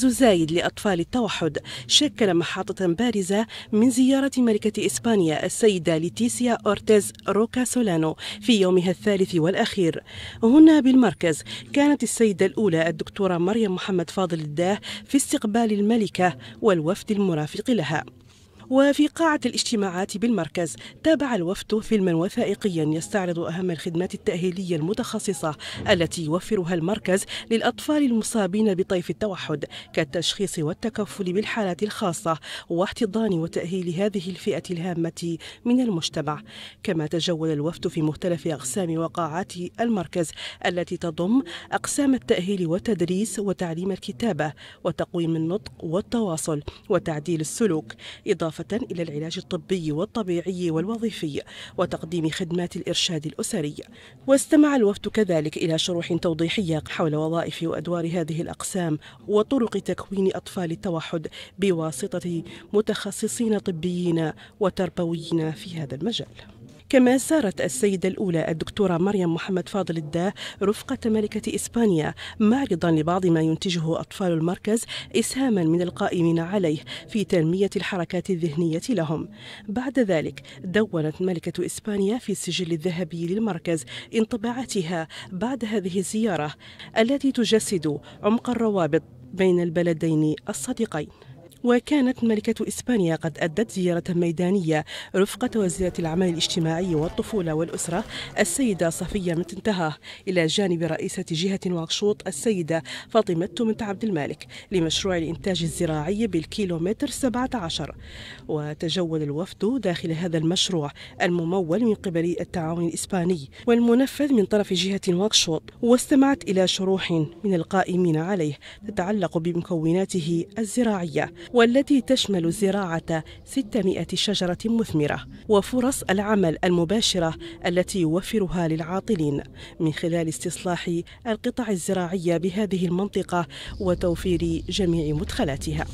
زايد لأطفال التوحد شكل محطة بارزة من زيارة ملكة إسبانيا السيدة ليتيسيا أورتيز روكا سولانو في يومها الثالث والأخير هنا بالمركز كانت السيدة الأولى الدكتورة مريم محمد فاضل الداه في استقبال الملكة والوفد المرافق لها وفي قاعة الاجتماعات بالمركز تابع الوفد فيلما وثائقيا يستعرض أهم الخدمات التأهيلية المتخصصة التي يوفرها المركز للأطفال المصابين بطيف التوحد كالتشخيص والتكفل بالحالات الخاصة واحتضان وتأهيل هذه الفئة الهامة من المجتمع كما تجول الوفد في مختلف أقسام وقاعات المركز التي تضم أقسام التأهيل والتدريس وتعليم الكتابة وتقويم النطق والتواصل وتعديل السلوك إضافة إضافة إلى العلاج الطبي والطبيعي والوظيفي وتقديم خدمات الإرشاد الأسري واستمع الوفد كذلك إلى شروح توضيحية حول وظائف وأدوار هذه الأقسام وطرق تكوين أطفال التوحد بواسطة متخصصين طبيين وتربويين في هذا المجال كما سارت السيدة الأولى الدكتورة مريم محمد فاضل الداه رفقة ملكة إسبانيا معرضا لبعض ما ينتجه أطفال المركز إسهاما من القائمين عليه في تنمية الحركات الذهنية لهم بعد ذلك دونت ملكة إسبانيا في السجل الذهبي للمركز انطباعاتها بعد هذه الزيارة التي تجسد عمق الروابط بين البلدين الصديقين وكانت ملكة إسبانيا قد أدت زيارة ميدانية رفقة وزيرة العمل الاجتماعي والطفولة والأسرة السيدة صفية متنتهى إلى جانب رئيسة جهة واقشوط السيدة فاطمة تمنت عبد المالك لمشروع الإنتاج الزراعي بالكيلومتر 17 وتجول الوفد داخل هذا المشروع الممول من قبل التعاون الإسباني والمنفذ من طرف جهة واقشوط واستمعت إلى شروح من القائمين عليه تتعلق بمكوناته الزراعية والتي تشمل زراعة 600 شجرة مثمرة وفرص العمل المباشرة التي يوفرها للعاطلين من خلال استصلاح القطع الزراعية بهذه المنطقة وتوفير جميع مدخلاتها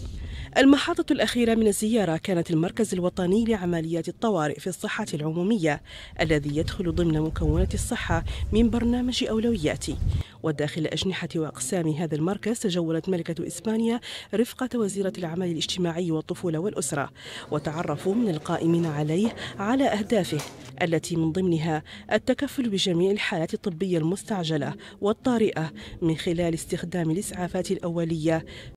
المحطة الأخيرة من الزيارة كانت المركز الوطني لعمليات الطوارئ في الصحة العمومية الذي يدخل ضمن مكونة الصحة من برنامج أولوياتي وداخل أجنحة وأقسام هذا المركز تجولت ملكة إسبانيا رفقة وزيرة العمل الاجتماعي والطفولة والأسرة وتعرفوا من القائمين عليه على أهدافه التي من ضمنها التكفل بجميع الحالات الطبية المستعجلة والطارئة من خلال استخدام الإسعافات الأولية